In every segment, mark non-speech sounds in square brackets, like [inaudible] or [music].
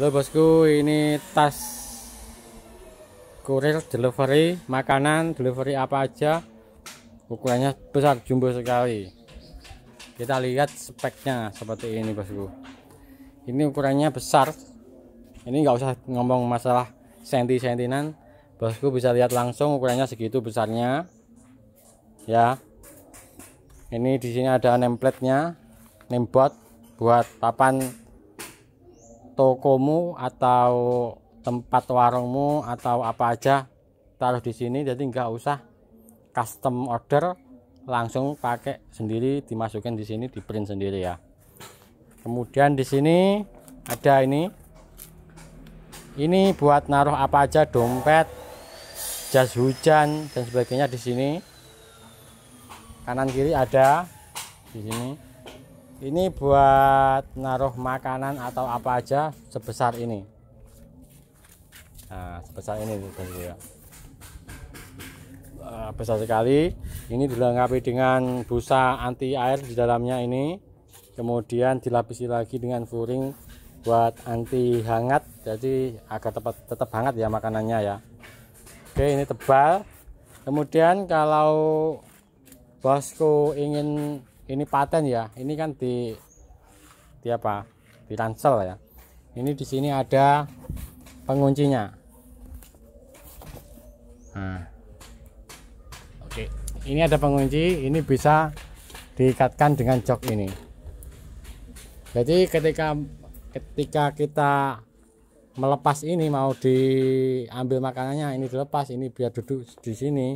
Halo bosku, ini tas kurir delivery makanan, delivery apa aja. Ukurannya besar, jumbo sekali. Kita lihat speknya seperti ini bosku. Ini ukurannya besar. Ini nggak usah ngomong masalah senti-sentinan. Bosku bisa lihat langsung ukurannya segitu besarnya. Ya. Ini di sini ada nameplate-nya, buat papan tokomu atau tempat warungmu atau apa aja taruh di sini jadi nggak usah custom order langsung pakai sendiri dimasukkan di sini di print sendiri ya kemudian di sini ada ini ini buat naruh apa aja dompet jas hujan dan sebagainya di sini kanan kiri ada di sini ini buat naruh makanan atau apa aja sebesar ini nah sebesar ini ya besar sekali ini dilengkapi dengan busa anti air di dalamnya ini kemudian dilapisi lagi dengan furing buat anti hangat jadi agar tetap, tetap hangat ya makanannya ya oke ini tebal kemudian kalau bosku ingin ini paten ya ini kan di di apa di ransel ya ini di sini ada penguncinya nah oke ini ada pengunci ini bisa diikatkan dengan jok ini jadi ketika ketika kita melepas ini mau diambil makanannya ini dilepas ini biar duduk di sini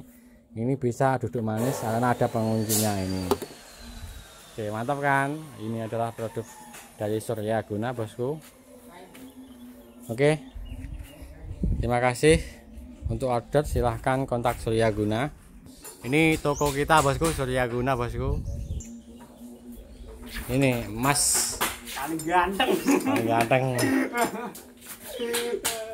ini bisa duduk manis karena ada penguncinya ini Oke mantap kan ini adalah produk dari Surya Guna bosku Oke terima kasih untuk order silahkan kontak Surya Guna ini toko kita bosku Surya Guna bosku ini emas. paling ganteng paling ganteng [laughs]